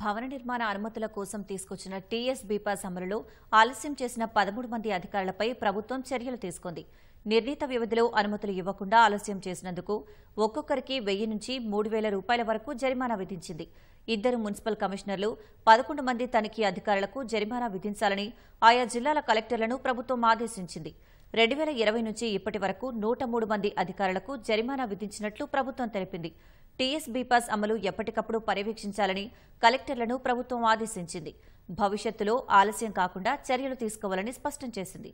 భవన నిర్మాణ అనుమతుల కోసం తీసుకొచ్చిన టీఎస్ బీపాస్ అమలులో ఆలస్యం చేసిన పదమూడు మంది అధికారులపై ప్రభుత్వం చర్యలు తీసుకుంది నిర్ణీత వ్యవధిలో అనుమతులు ఇవ్వకుండా ఆలస్యం చేసినందుకు ఒక్కొక్కరికి వెయ్యి నుంచి మూడు వేల రూపాయల వరకు జరిమానా విధించింది ఇద్దరు మున్సిపల్ కమిషనర్లు పదకొండు మంది తనిఖీ అధికారులకు జరిమానా విధించాలని ఆయా జిల్లాల కలెక్టర్లను ప్రభుత్వం ఆదేశించింది రెండు వేల ఇరవై నుంచి ఇప్పటి వరకు నూట మూడు మంది అధికారులకు జరిమానా విధించినట్లు ప్రభుత్వం తెలిపింది టీఎస్ బీపాస్ అమలు ఎప్పటికప్పుడు పర్యవేక్షించాలని కలెక్టర్లను ప్రభుత్వం ఆదేశించింది భవిష్యత్తులో ఆలస్యం కాకుండా చర్యలు తీసుకోవాలని స్పష్టం చేసింది